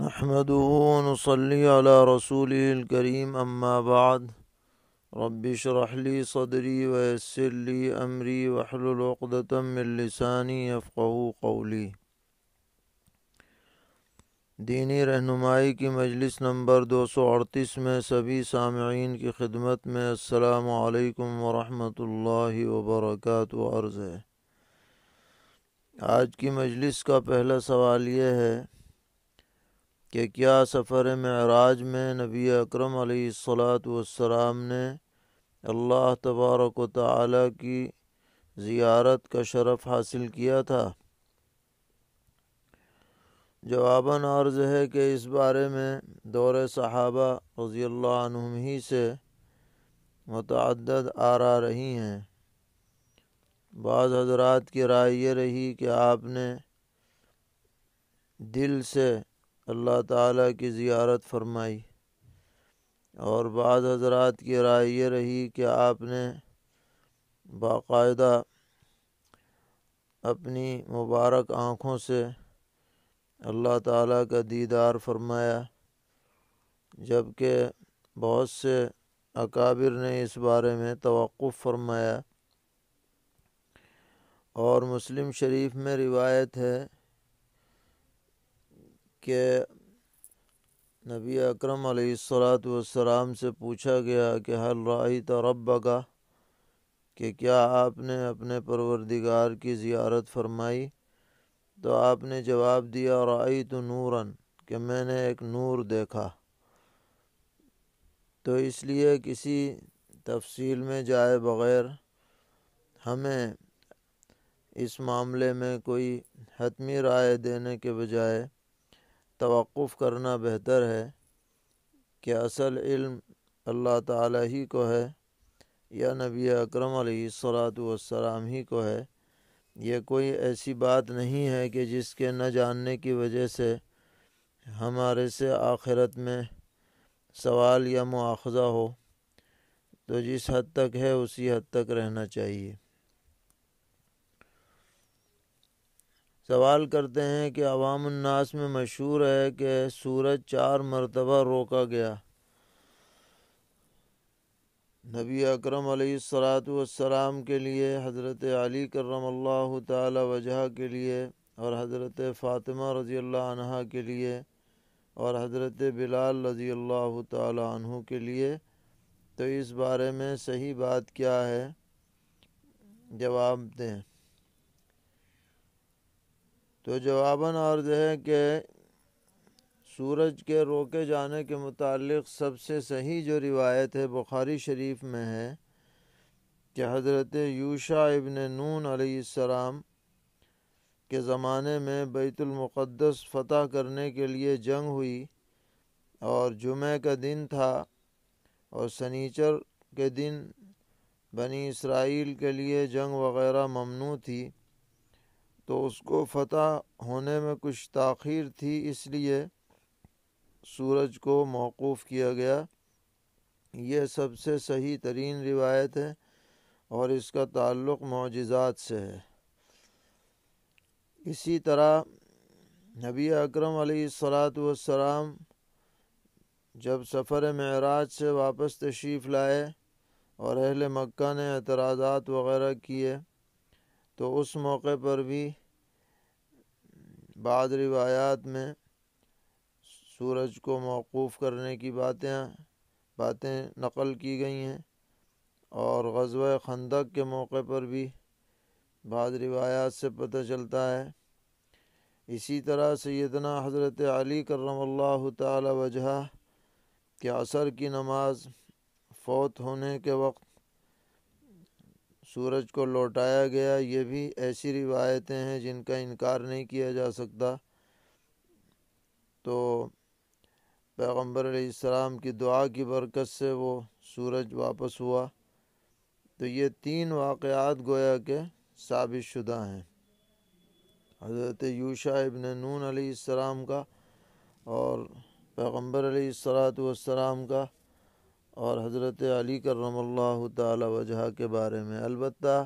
نحمده ونصلي على رسوله الكريم أما بعد رب اشرح لي صدري ويسر لي أمري واحلل عقدة من لساني يفقه قولي دینی رہنمائی کی مجلس نمبر دو سو اڑتیس میں سبھی سامعین کی خدمت میں السلام علیکم ورحمۃ اللہ وبرکاتہ عرض ہے آج کی مجلس کا پہلا سوال یہ ہے کہ کیا سفر معراج میں نبی اکرم علیہ الصلاۃ والسلام نے اللہ تبارک و تعالی کی زیارت کا شرف حاصل کیا تھا جواباً عرض ہے کہ اس بارے میں دور صحابہ رضی اللہ عنہم ہی سے متعدد آ رہی ہیں بعض حضرات کی رائے یہ رہی کہ آپ نے دل سے اللہ تعالیٰ کی زیارت فرمائی اور بعض حضرات کی رائے یہ رہی کہ آپ نے باقاعدہ اپنی مبارک آنکھوں سے اللہ تعالیٰ کا دیدار فرمایا جبکہ بہت سے اکابر نے اس بارے میں توقف فرمایا اور مسلم شریف میں روایت ہے کہ نبی اکرم علیہ السلاۃ والسلام سے پوچھا گیا کہ حل راہی تو کا کہ کیا آپ نے اپنے پروردگار کی زیارت فرمائی تو آپ نے جواب دیا رائی تو نوراً کہ میں نے ایک نور دیکھا تو اس لیے کسی تفصیل میں جائے بغیر ہمیں اس معاملے میں کوئی حتمی رائے دینے کے بجائے توقف کرنا بہتر ہے کہ اصل علم اللہ تعالیٰ ہی کو ہے یا نبی اکرم علیہ صلاۃ والسلام ہی کو ہے یہ کوئی ایسی بات نہیں ہے کہ جس کے نہ جاننے کی وجہ سے ہمارے سے آخرت میں سوال یا مواخذہ ہو تو جس حد تک ہے اسی حد تک رہنا چاہیے سوال کرتے ہیں کہ عوام الناس میں مشہور ہے کہ سورج چار مرتبہ روکا گیا نبی اکرم علیہ السلاۃ والسلام کے لیے حضرت علی کرم اللہ تعالی وجہ کے لیے اور حضرت فاطمہ رضی اللہ عنہ کے لیے اور حضرت بلال رضی اللہ تعالی عنہ کے لیے تو اس بارے میں صحیح بات کیا ہے جواب دیں تو جواباً عرض ہے کہ سورج کے روکے جانے کے متعلق سب سے صحیح جو روایت ہے بخاری شریف میں ہے کہ حضرت یوشا ابن نون علیہ السلام کے زمانے میں بیت المقدس فتح کرنے کے لیے جنگ ہوئی اور جمعہ کا دن تھا اور سنیچر کے دن بنی اسرائیل کے لیے جنگ وغیرہ ممنوع تھی تو اس کو فتح ہونے میں کچھ تاخیر تھی اس لیے سورج کو موقوف کیا گیا یہ سب سے صحیح ترین روایت ہے اور اس کا تعلق معجزات سے ہے اسی طرح نبی اکرم علیہ السلاۃ والسلام جب سفر معراج سے واپس تشریف لائے اور اہل مکہ نے اعتراضات وغیرہ کیے تو اس موقع پر بھی بعض روایات میں سورج کو موقوف کرنے کی باتیں باتیں نقل کی گئی ہیں اور غزوہ خندق کے موقع پر بھی بعض روایات سے پتہ چلتا ہے اسی طرح سیدنا حضرت علی کرم اللہ تعالی وجہ کے عصر کی نماز فوت ہونے کے وقت سورج کو لوٹایا گیا یہ بھی ایسی روایتیں ہیں جن کا انکار نہیں کیا جا سکتا تو پیغمبر علیہ السلام کی دعا کی برکت سے وہ سورج واپس ہوا تو یہ تین واقعات گویا کے ثابت شدہ ہیں حضرت یوشا ابن نون علیہ السلام کا اور پیغمبر علیہ السلاۃ والسلام کا اور حضرت علی کرم اللہ تعالی وجہ کے بارے میں البتہ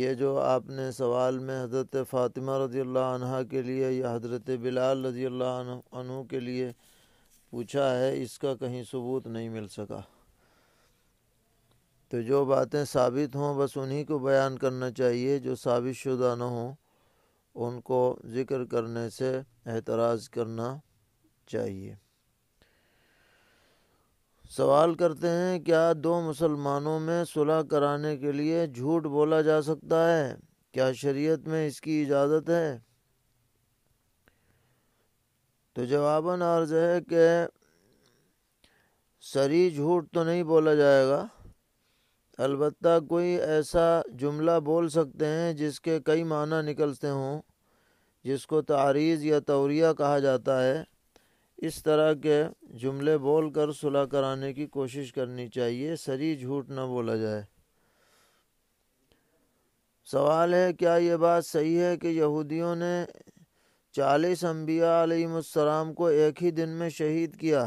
یہ جو آپ نے سوال میں حضرت فاطمہ رضی اللہ عنہ کے لیے یا حضرت بلال رضی اللہ عنہ کے لیے پوچھا ہے اس کا کہیں ثبوت نہیں مل سکا تو جو باتیں ثابت ہوں بس انہی کو بیان کرنا چاہیے جو ثابت شدہ نہ ہوں ان کو ذکر کرنے سے اعتراض کرنا چاہیے سوال کرتے ہیں کیا دو مسلمانوں میں صلح کرانے کے لیے جھوٹ بولا جا سکتا ہے کیا شریعت میں اس کی اجازت ہے تو جواباً عرض ہے کہ سری جھوٹ تو نہیں بولا جائے گا البتہ کوئی ایسا جملہ بول سکتے ہیں جس کے کئی معنی نکلتے ہوں جس کو تعریض یا توریہ کہا جاتا ہے اس طرح کے جملے بول کر صلاح کرانے کی کوشش کرنی چاہیے سری جھوٹ نہ بولا جائے سوال ہے کیا یہ بات صحیح ہے کہ یہودیوں نے چالیس انبیاء علیہ السلام کو ایک ہی دن میں شہید کیا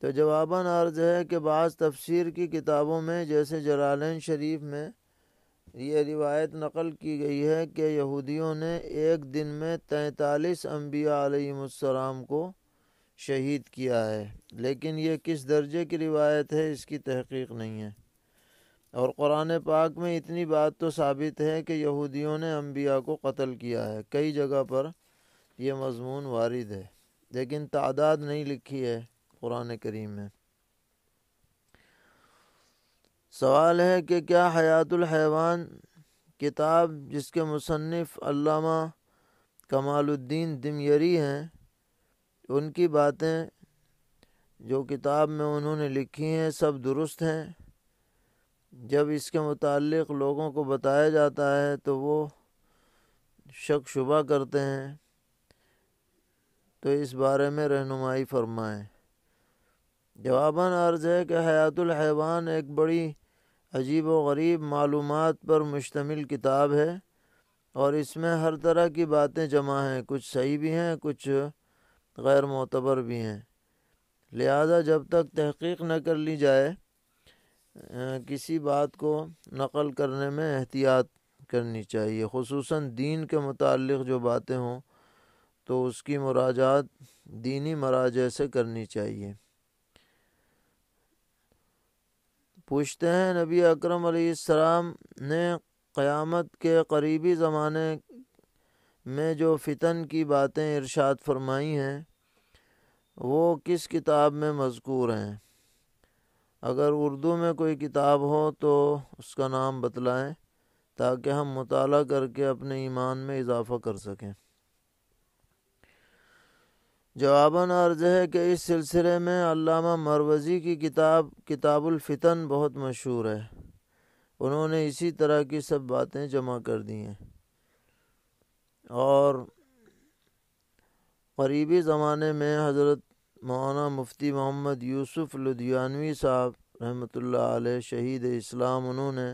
تو جواباً عرض ہے کہ بعض تفسیر کی کتابوں میں جیسے جرالین شریف میں یہ روایت نقل کی گئی ہے کہ یہودیوں نے ایک دن میں تینتالیس انبیاء علیہ السلام کو شہید کیا ہے لیکن یہ کس درجے کی روایت ہے اس کی تحقیق نہیں ہے اور قرآن پاک میں اتنی بات تو ثابت ہے کہ یہودیوں نے انبیاء کو قتل کیا ہے کئی جگہ پر یہ مضمون وارد ہے لیکن تعداد نہیں لکھی ہے قرآن کریم میں سوال ہے کہ کیا حیات الحیوان کتاب جس کے مصنف علامہ کمال الدین دمیری ہیں ان کی باتیں جو کتاب میں انہوں نے لکھی ہیں سب درست ہیں جب اس کے متعلق لوگوں کو بتایا جاتا ہے تو وہ شک شبہ کرتے ہیں تو اس بارے میں رہنمائی فرمائیں جواباً عرض ہے کہ حیات الحیوان ایک بڑی عجیب و غریب معلومات پر مشتمل کتاب ہے اور اس میں ہر طرح کی باتیں جمع ہیں کچھ صحیح بھی ہیں کچھ غیر معتبر بھی ہیں لہذا جب تک تحقیق نہ کر لی جائے کسی بات کو نقل کرنے میں احتیاط کرنی چاہیے خصوصاً دین کے متعلق جو باتیں ہوں تو اس کی مراجات دینی مراجع سے کرنی چاہیے پوچھتے ہیں نبی اکرم علیہ السلام نے قیامت کے قریبی زمانے میں جو فتن کی باتیں ارشاد فرمائی ہیں وہ کس کتاب میں مذکور ہیں اگر اردو میں کوئی کتاب ہو تو اس کا نام بتلائیں تاکہ ہم مطالعہ کر کے اپنے ایمان میں اضافہ کر سکیں جواباً عرض ہے کہ اس سلسلے میں علامہ مروزی کی کتاب کتاب الفتن بہت مشہور ہے انہوں نے اسی طرح کی سب باتیں جمع کر دی ہیں اور قریبی زمانے میں حضرت مولانا مفتی محمد یوسف لدھیانوی صاحب رحمۃ اللہ علیہ شہید اسلام انہوں نے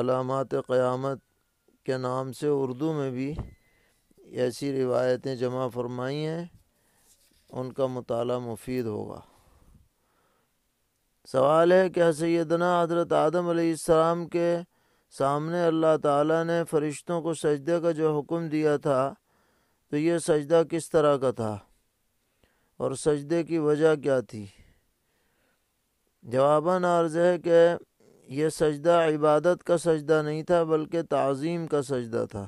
علامات قیامت کے نام سے اردو میں بھی ایسی روایتیں جمع فرمائی ہیں ان کا مطالعہ مفید ہوگا سوال ہے کہ سیدنا حضرت آدم علیہ السلام کے سامنے اللہ تعالیٰ نے فرشتوں کو سجدہ کا جو حکم دیا تھا تو یہ سجدہ کس طرح کا تھا اور سجدے کی وجہ کیا تھی جواباً عرض ہے کہ یہ سجدہ عبادت کا سجدہ نہیں تھا بلکہ تعظیم کا سجدہ تھا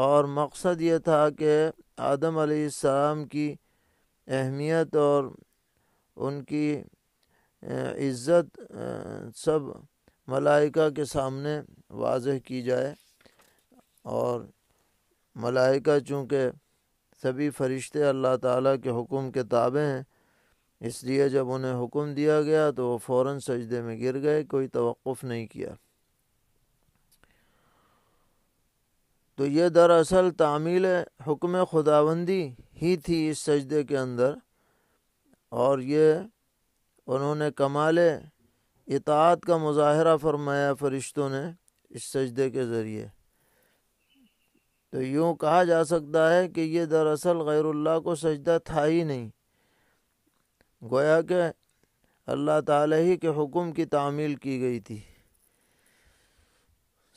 اور مقصد یہ تھا کہ آدم علیہ السلام کی اہمیت اور ان کی عزت سب ملائکہ کے سامنے واضح کی جائے اور ملائکہ چونکہ سبھی فرشتے اللہ تعالیٰ کے حکم کے تابع ہیں اس لیے جب انہیں حکم دیا گیا تو وہ فوراً سجدے میں گر گئے کوئی توقف نہیں کیا تو یہ دراصل تعمیل حکم خداوندی ہی تھی اس سجدے کے اندر اور یہ انہوں نے کمال اطاعت کا مظاہرہ فرمایا فرشتوں نے اس سجدے کے ذریعے تو یوں کہا جا سکتا ہے کہ یہ دراصل غیر اللہ کو سجدہ تھا ہی نہیں گویا کہ اللہ تعالی کے حکم کی تعمیل کی گئی تھی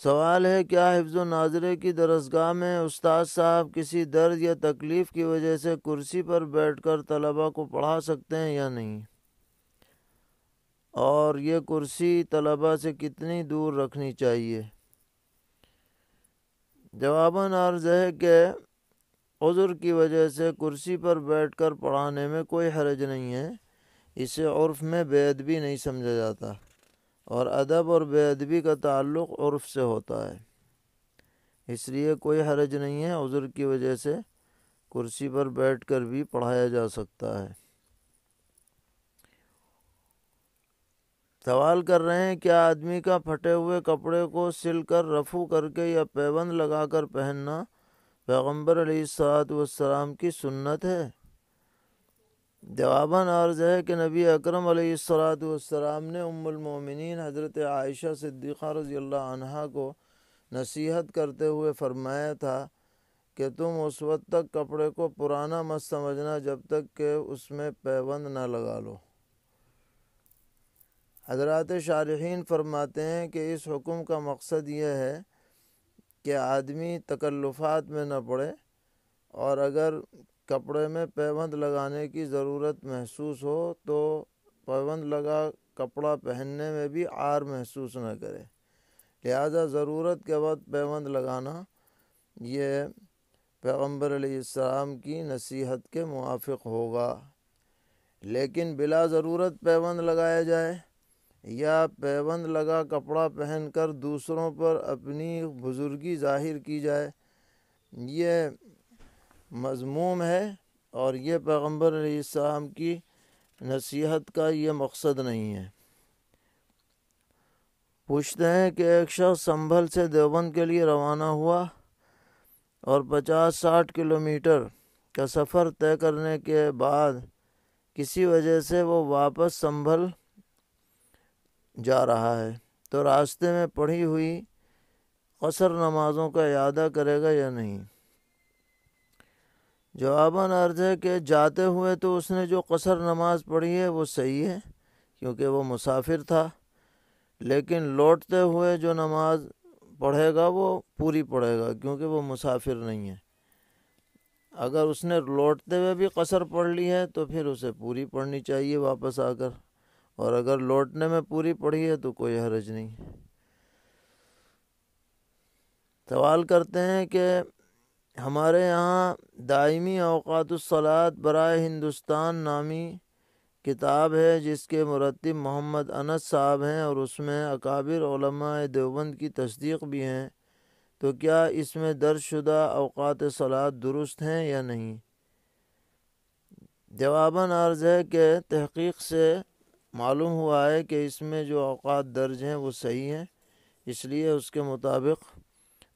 سوال ہے کیا حفظ و ناظرے کی درسگاہ میں استاد صاحب کسی درد یا تکلیف کی وجہ سے کرسی پر بیٹھ کر طلباء کو پڑھا سکتے ہیں یا نہیں اور یہ کرسی طلباء سے کتنی دور رکھنی چاہیے جواباً عرض ہے کہ عذر کی وجہ سے کرسی پر بیٹھ کر پڑھانے میں کوئی حرج نہیں ہے اسے عرف میں بے بھی نہیں سمجھا جاتا اور ادب اور بے ادبی کا تعلق عرف سے ہوتا ہے اس لیے کوئی حرج نہیں ہے عذر کی وجہ سے کرسی پر بیٹھ کر بھی پڑھایا جا سکتا ہے سوال کر رہے ہیں کیا آدمی کا پھٹے ہوئے کپڑے کو سل کر رفو کر کے یا پیوند لگا کر پہننا پیغمبر علیہ سعد والسلام کی سنت ہے جواباً عرض ہے کہ نبی اکرم علیہ السلاۃ والسلام نے ام المومنین حضرت عائشہ صدیقہ رضی اللہ عنہا کو نصیحت کرتے ہوئے فرمایا تھا کہ تم اس وقت تک کپڑے کو پرانا مت سمجھنا جب تک کہ اس میں پیوند نہ لگا لو حضرات شارحین فرماتے ہیں کہ اس حکم کا مقصد یہ ہے کہ آدمی تکلفات میں نہ پڑے اور اگر کپڑے میں پیوند لگانے کی ضرورت محسوس ہو تو پیوند لگا کپڑا پہننے میں بھی عار محسوس نہ کرے لہذا ضرورت کے وقت پیوند لگانا یہ پیغمبر علیہ السلام کی نصیحت کے موافق ہوگا لیکن بلا ضرورت پیوند لگایا جائے یا پیوند لگا کپڑا پہن کر دوسروں پر اپنی بزرگی ظاہر کی جائے یہ مضموم ہے اور یہ پیغمبر علیہ السلام کی نصیحت کا یہ مقصد نہیں ہے پوچھتے ہیں کہ ایک شخص سنبھل سے دیوبند کے لیے روانہ ہوا اور پچاس ساٹھ کلومیٹر کا سفر طے کرنے کے بعد کسی وجہ سے وہ واپس سنبھل جا رہا ہے تو راستے میں پڑھی ہوئی قصر نمازوں کا اعادہ کرے گا یا نہیں جواباً عرض ہے کہ جاتے ہوئے تو اس نے جو قصر نماز پڑھی ہے وہ صحیح ہے کیونکہ وہ مسافر تھا لیکن لوٹتے ہوئے جو نماز پڑھے گا وہ پوری پڑھے گا کیونکہ وہ مسافر نہیں ہے اگر اس نے لوٹتے ہوئے بھی قصر پڑھ لی ہے تو پھر اسے پوری پڑھنی چاہیے واپس آ کر اور اگر لوٹنے میں پوری پڑھی ہے تو کوئی حرج نہیں سوال کرتے ہیں کہ ہمارے یہاں دائمی اوقات الصلاط برائے ہندوستان نامی کتاب ہے جس کے مرتب محمد انس صاحب ہیں اور اس میں اکابر علماء دیوبند کی تصدیق بھی ہیں تو کیا اس میں درج شدہ اوقات صلاح درست ہیں یا نہیں جواباً عرض ہے کہ تحقیق سے معلوم ہوا ہے کہ اس میں جو اوقات درج ہیں وہ صحیح ہیں اس لیے اس کے مطابق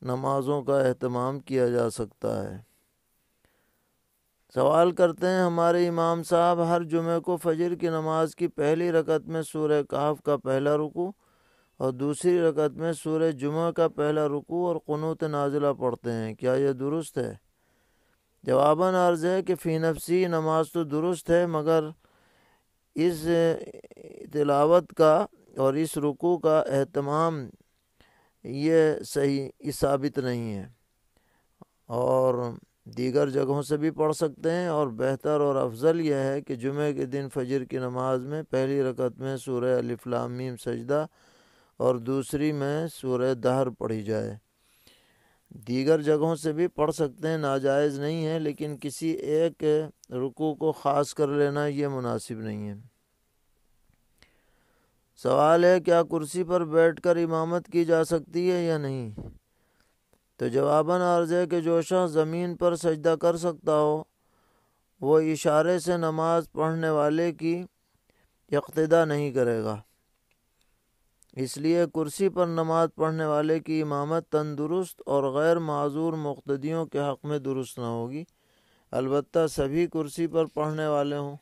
نمازوں کا اہتمام کیا جا سکتا ہے سوال کرتے ہیں ہمارے امام صاحب ہر جمعے کو فجر کی نماز کی پہلی رکعت میں سورہ کاف کا پہلا رکو اور دوسری رکعت میں سورہ جمعہ کا پہلا رکو اور قنوت نازلہ پڑھتے ہیں کیا یہ درست ہے جواباً عرض ہے کہ فی نفسی نماز تو درست ہے مگر اس تلاوت کا اور اس رکو کا اہتمام یہ صحیح یہ ثابت نہیں ہے اور دیگر جگہوں سے بھی پڑھ سکتے ہیں اور بہتر اور افضل یہ ہے کہ جمعہ کے دن فجر کی نماز میں پہلی رکعت میں سورہ میم سجدہ اور دوسری میں سورہ دہر پڑھی جائے دیگر جگہوں سے بھی پڑھ سکتے ہیں ناجائز نہیں ہے لیکن کسی ایک رکوع کو خاص کر لینا یہ مناسب نہیں ہے سوال ہے کیا کرسی پر بیٹھ کر امامت کی جا سکتی ہے یا نہیں تو جواباً عرض ہے کہ جو شخص زمین پر سجدہ کر سکتا ہو وہ اشارے سے نماز پڑھنے والے کی اقتدا نہیں کرے گا اس لیے کرسی پر نماز پڑھنے والے کی امامت تندرست اور غیر معذور مقتدیوں کے حق میں درست نہ ہوگی البتہ سبھی کرسی پر پڑھنے والے ہوں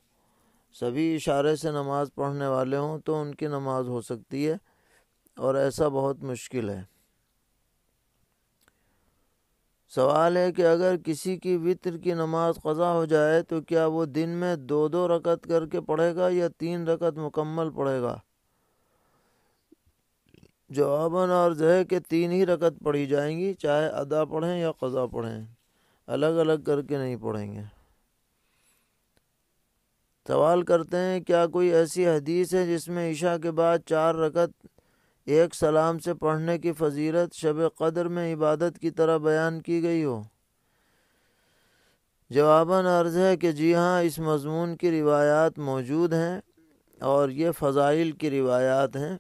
سبھی اشارے سے نماز پڑھنے والے ہوں تو ان کی نماز ہو سکتی ہے اور ایسا بہت مشکل ہے سوال ہے کہ اگر کسی کی وطر کی نماز قضا ہو جائے تو کیا وہ دن میں دو دو رکعت کر کے پڑھے گا یا تین رکعت مکمل پڑھے گا جواباً اور ہے کہ تین ہی رکعت پڑھی جائیں گی چاہے ادا پڑھیں یا قضا پڑھیں الگ الگ کر کے نہیں پڑھیں گے سوال کرتے ہیں کیا کوئی ایسی حدیث ہے جس میں عشاء کے بعد چار رکت ایک سلام سے پڑھنے کی فضیرت شب قدر میں عبادت کی طرح بیان کی گئی ہو جواباً عرض ہے کہ جی ہاں اس مضمون کی روایات موجود ہیں اور یہ فضائل کی روایات ہیں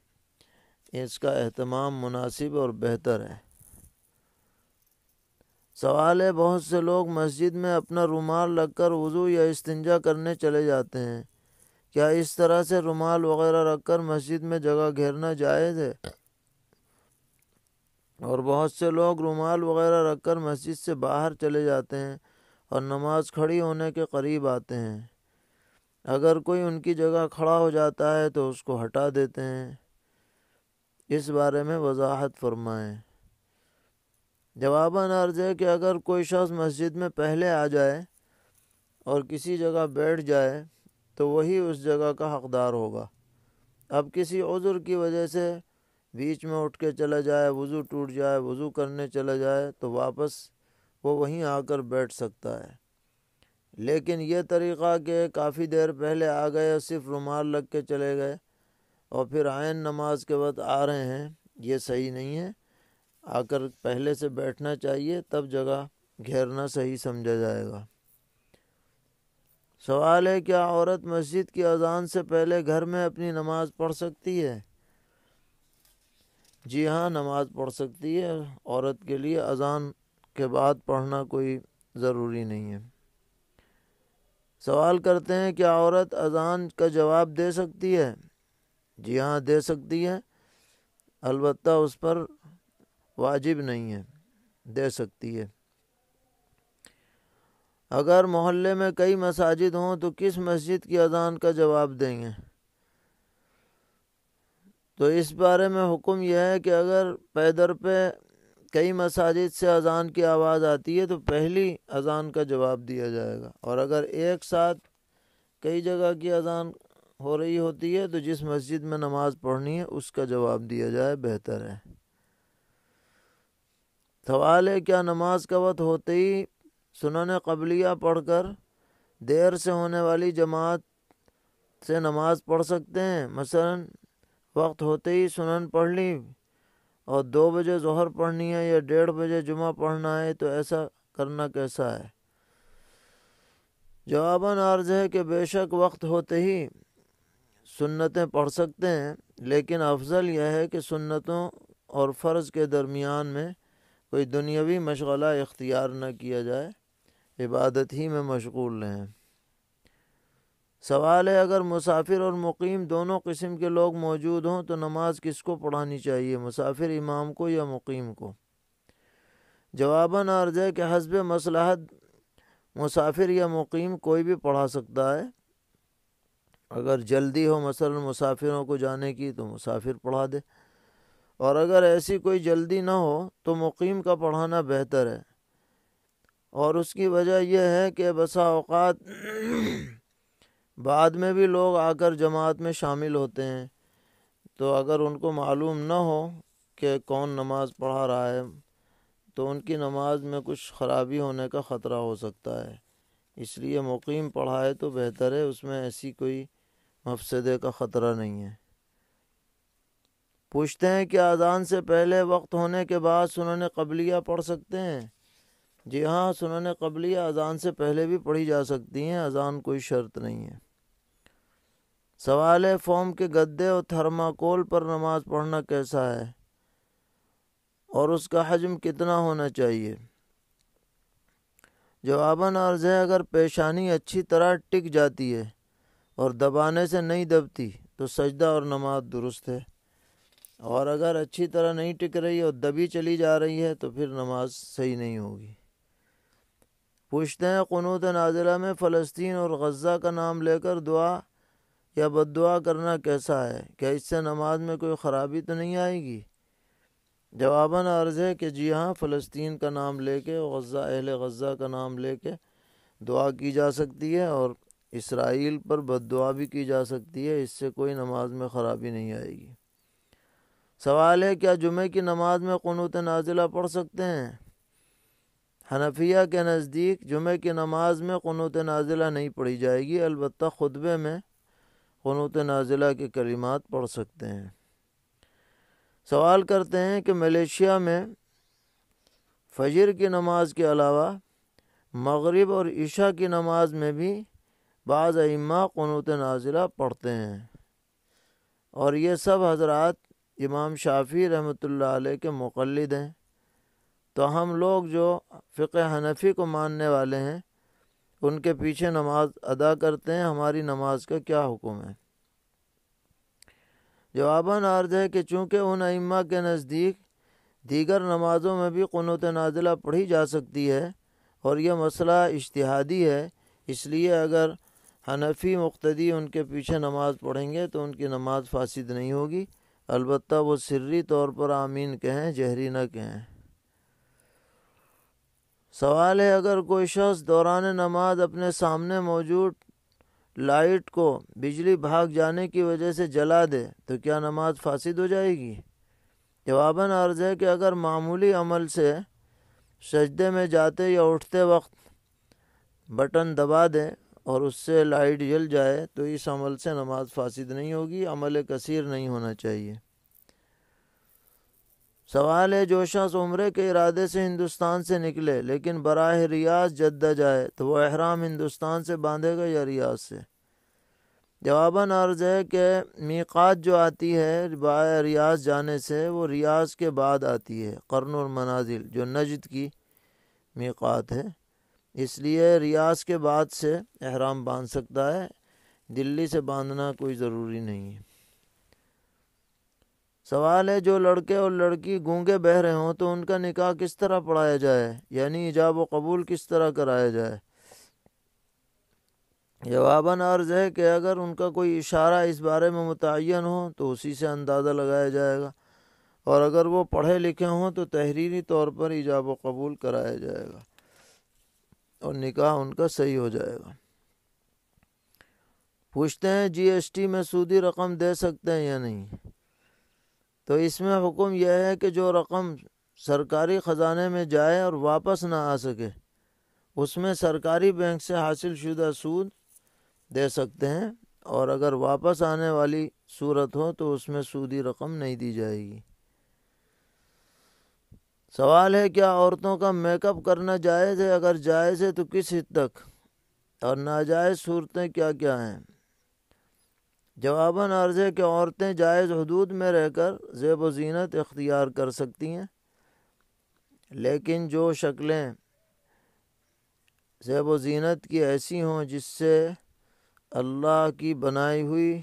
اس کا اہتمام مناسب اور بہتر ہے سوال ہے بہت سے لوگ مسجد میں اپنا رومال لگ کر وضو یا استنجا کرنے چلے جاتے ہیں کیا اس طرح سے رومال وغیرہ رکھ کر مسجد میں جگہ گھیرنا جائز ہے اور بہت سے لوگ رومال وغیرہ رکھ کر مسجد سے باہر چلے جاتے ہیں اور نماز کھڑی ہونے کے قریب آتے ہیں اگر کوئی ان کی جگہ کھڑا ہو جاتا ہے تو اس کو ہٹا دیتے ہیں اس بارے میں وضاحت فرمائیں جواباً عرض ہے کہ اگر کوئی شخص مسجد میں پہلے آ جائے اور کسی جگہ بیٹھ جائے تو وہی اس جگہ کا حقدار ہوگا اب کسی عذر کی وجہ سے بیچ میں اٹھ کے چلا جائے وضو ٹوٹ جائے وضو کرنے چلا جائے تو واپس وہ وہیں آ کر بیٹھ سکتا ہے لیکن یہ طریقہ کہ کافی دیر پہلے آ گئے اور صرف رومال لگ کے چلے گئے اور پھر آئین نماز کے وقت آ رہے ہیں یہ صحیح نہیں ہے آ کر پہلے سے بیٹھنا چاہیے تب جگہ گھیرنا صحیح سمجھا جائے گا سوال ہے کیا عورت مسجد کی اذان سے پہلے گھر میں اپنی نماز پڑھ سکتی ہے جی ہاں نماز پڑھ سکتی ہے عورت کے لیے اذان کے بعد پڑھنا کوئی ضروری نہیں ہے سوال کرتے ہیں کیا عورت اذان کا جواب دے سکتی ہے جی ہاں دے سکتی ہے البتہ اس پر واجب نہیں ہے دے سکتی ہے اگر محلے میں کئی مساجد ہوں تو کس مسجد کی اذان کا جواب دیں گے تو اس بارے میں حکم یہ ہے کہ اگر پیدر پہ کئی مساجد سے اذان کی آواز آتی ہے تو پہلی اذان کا جواب دیا جائے گا اور اگر ایک ساتھ کئی جگہ کی اذان ہو رہی ہوتی ہے تو جس مسجد میں نماز پڑھنی ہے اس کا جواب دیا جائے بہتر ہے سوال ہے کیا نماز کا وقت ہوتے ہی سنن قبلیہ پڑھ کر دیر سے ہونے والی جماعت سے نماز پڑھ سکتے ہیں مثلا وقت ہوتے ہی سنن پڑھ لی اور دو بجے ظہر پڑھنی ہے یا ڈیڑھ بجے جمعہ پڑھنا ہے تو ایسا کرنا کیسا ہے جواباً عرض ہے کہ بے شک وقت ہوتے ہی سنتیں پڑھ سکتے ہیں لیکن افضل یہ ہے کہ سنتوں اور فرض کے درمیان میں کوئی دنیاوی مشغلہ اختیار نہ کیا جائے عبادت ہی میں مشغول رہیں سوال ہے اگر مسافر اور مقیم دونوں قسم کے لوگ موجود ہوں تو نماز کس کو پڑھانی چاہیے مسافر امام کو یا مقیم کو جواباً عرض ہے کہ حسب مصلحت مسافر یا مقیم کوئی بھی پڑھا سکتا ہے اگر جلدی ہو مثلاً مسافروں کو جانے کی تو مسافر پڑھا دے اور اگر ایسی کوئی جلدی نہ ہو تو مقیم کا پڑھانا بہتر ہے اور اس کی وجہ یہ ہے کہ بسا اوقات بعد میں بھی لوگ آ کر جماعت میں شامل ہوتے ہیں تو اگر ان کو معلوم نہ ہو کہ کون نماز پڑھا رہا ہے تو ان کی نماز میں کچھ خرابی ہونے کا خطرہ ہو سکتا ہے اس لیے مقیم پڑھائے تو بہتر ہے اس میں ایسی کوئی مفسدے کا خطرہ نہیں ہے پوچھتے ہیں کہ اذان سے پہلے وقت ہونے کے بعد سنن قبلیہ پڑھ سکتے ہیں جی ہاں سنن قبلیہ اذان سے پہلے بھی پڑھی جا سکتی ہیں اذان کوئی شرط نہیں ہے سوال فوم کے گدے اور تھرماکول پر نماز پڑھنا کیسا ہے اور اس کا حجم کتنا ہونا چاہیے جواباً عرض ہے اگر پیشانی اچھی طرح ٹک جاتی ہے اور دبانے سے نہیں دبتی تو سجدہ اور نماز درست ہے اور اگر اچھی طرح نہیں ٹک رہی اور دبی چلی جا رہی ہے تو پھر نماز صحیح نہیں ہوگی پوچھتے ہیں قنوط نازلہ میں فلسطین اور غزہ کا نام لے کر دعا یا بد دعا کرنا کیسا ہے کیا اس سے نماز میں کوئی خرابی تو نہیں آئے گی جواباً عرض ہے کہ جی ہاں فلسطین کا نام لے کے غزہ اہل غزہ کا نام لے کے دعا کی جا سکتی ہے اور اسرائیل پر بد دعا بھی کی جا سکتی ہے اس سے کوئی نماز میں خرابی نہیں آئے گی سوال ہے کیا جمعہ کی نماز میں قنوط نازلہ پڑھ سکتے ہیں حنفیہ کے نزدیک جمعہ کی نماز میں قنوت نازلہ نہیں پڑھی جائے گی البتہ خطبے میں قنوت نازلہ کے کریمات پڑھ سکتے ہیں سوال کرتے ہیں کہ ملیشیا میں فجر کی نماز کے علاوہ مغرب اور عشاء کی نماز میں بھی بعض ائمہ قنوت نازلہ پڑھتے ہیں اور یہ سب حضرات امام شافی رحمۃ اللہ علیہ کے مقلد ہیں تو ہم لوگ جو فقہ حنفی کو ماننے والے ہیں ان کے پیچھے نماز ادا کرتے ہیں ہماری نماز کا کیا حکم ہے جواباً عرض ہے کہ چونکہ ان امہ کے نزدیک دیگر نمازوں میں بھی قنوت نازلہ پڑھی جا سکتی ہے اور یہ مسئلہ اشتہادی ہے اس لیے اگر حنفی مقتدی ان کے پیچھے نماز پڑھیں گے تو ان کی نماز فاسد نہیں ہوگی البتہ وہ سری طور پر آمین کہیں جہری نہ کہیں سوال ہے اگر کوئی شخص دوران نماز اپنے سامنے موجود لائٹ کو بجلی بھاگ جانے کی وجہ سے جلا دے تو کیا نماز فاسد ہو جائے گی جواباً عرض ہے کہ اگر معمولی عمل سے سجدے میں جاتے یا اٹھتے وقت بٹن دبا دیں اور اس سے لائٹ جل جائے تو اس عمل سے نماز فاسد نہیں ہوگی عمل کثیر نہیں ہونا چاہیے سوال ہے جو شخص عمرے کے ارادے سے ہندوستان سے نکلے لیکن براہ ریاض جدہ جائے تو وہ احرام ہندوستان سے باندھے گا یا ریاض سے جواباً عرض ہے کہ میقات جو آتی ہے براہ ریاض جانے سے وہ ریاض کے بعد آتی ہے قرن المنازل جو نجد کی میقات ہے اس لیے ریاض کے بعد سے احرام باندھ سکتا ہے دلی سے باندھنا کوئی ضروری نہیں ہے سوال ہے جو لڑکے اور لڑکی گونگے بہ رہے ہوں تو ان کا نکاح کس طرح پڑھایا جائے یعنی ایجاب و قبول کس طرح کرایا جائے جواباً عرض ہے کہ اگر ان کا کوئی اشارہ اس بارے میں متعین ہو تو اسی سے اندازہ لگایا جائے گا اور اگر وہ پڑھے لکھے ہوں تو تحریری طور پر ایجاب و قبول کرایا جائے گا اور نکاح ان کا صحیح ہو جائے گا پوچھتے ہیں جی ایس ٹی میں سودی رقم دے سکتے ہیں یا نہیں تو اس میں حکم یہ ہے کہ جو رقم سرکاری خزانے میں جائے اور واپس نہ آ سکے اس میں سرکاری بینک سے حاصل شدہ سود دے سکتے ہیں اور اگر واپس آنے والی صورت ہو تو اس میں سودی رقم نہیں دی جائے گی سوال ہے کیا عورتوں کا میک اپ کرنا جائز ہے اگر جائز ہے تو کس حد تک اور ناجائز صورتیں کیا کیا ہیں جواباً عرض ہے کہ عورتیں جائز حدود میں رہ کر زیب و زینت اختیار کر سکتی ہیں لیکن جو شکلیں زیب و زینت کی ایسی ہوں جس سے اللہ کی بنائی ہوئی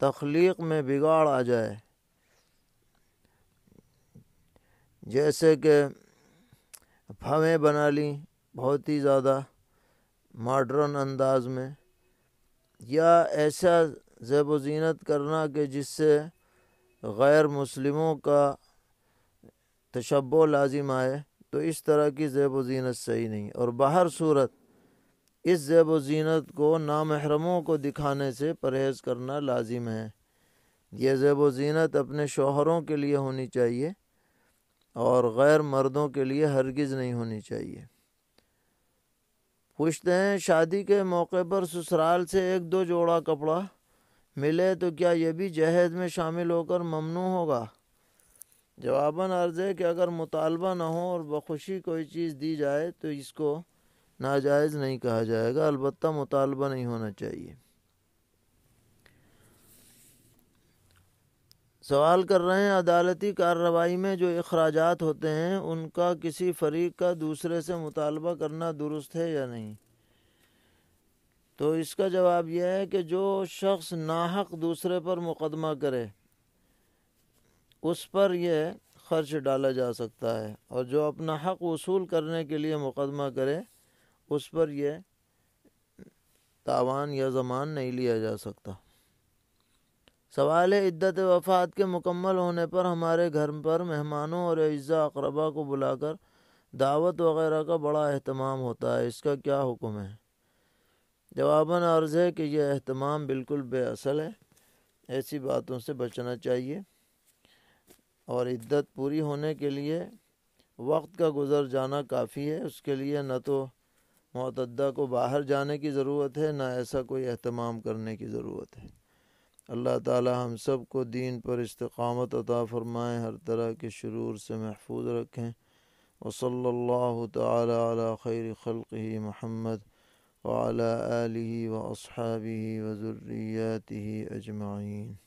تخلیق میں بگاڑ آ جائے جیسے کہ پھویں بنا لیں بہت ہی زیادہ ماڈرن انداز میں یا ایسا زیب و زینت کرنا کہ جس سے غیر مسلموں کا تشب و لازم آئے تو اس طرح کی زیب و زینت صحیح نہیں اور باہر صورت اس زیب و زینت کو نامحرموں کو دکھانے سے پرہیز کرنا لازم ہے یہ زیب و زینت اپنے شوہروں کے لیے ہونی چاہیے اور غیر مردوں کے لیے ہرگز نہیں ہونی چاہیے پوچھتے ہیں شادی کے موقع پر سسرال سے ایک دو جوڑا کپڑا ملے تو کیا یہ بھی جہیز میں شامل ہو کر ممنوع ہوگا جواباً عرض ہے کہ اگر مطالبہ نہ ہو اور بخوشی کوئی چیز دی جائے تو اس کو ناجائز نہیں کہا جائے گا البتہ مطالبہ نہیں ہونا چاہیے سوال کر رہے ہیں عدالتی کارروائی میں جو اخراجات ہوتے ہیں ان کا کسی فریق کا دوسرے سے مطالبہ کرنا درست ہے یا نہیں تو اس کا جواب یہ ہے کہ جو شخص ناحق دوسرے پر مقدمہ کرے اس پر یہ خرچ ڈالا جا سکتا ہے اور جو اپنا حق وصول کرنے کے لیے مقدمہ کرے اس پر یہ تاوان یا زمان نہیں لیا جا سکتا سوال ہے عدت وفات کے مکمل ہونے پر ہمارے گھر پر مہمانوں اور اعزاء اقربا کو بلا کر دعوت وغیرہ کا بڑا اہتمام ہوتا ہے اس کا کیا حکم ہے جواباً عرض ہے کہ یہ اہتمام بالکل بے اصل ہے ایسی باتوں سے بچنا چاہیے اور عدت پوری ہونے کے لیے وقت کا گزر جانا کافی ہے اس کے لیے نہ تو معتدہ کو باہر جانے کی ضرورت ہے نہ ایسا کوئی اہتمام کرنے کی ضرورت ہے اللہ تعالی ہم سب کو دین پر استقامت عطا فرمائیں ہر طرح کے شرور سے محفوظ رکھیں و صلی اللہ تعالی علی خیر خلق ہی محمد و آله وأصحابه و أجمعين اجمعین